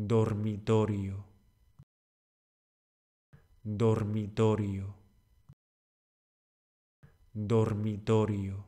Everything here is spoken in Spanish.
dormitorio, dormitorio, dormitorio.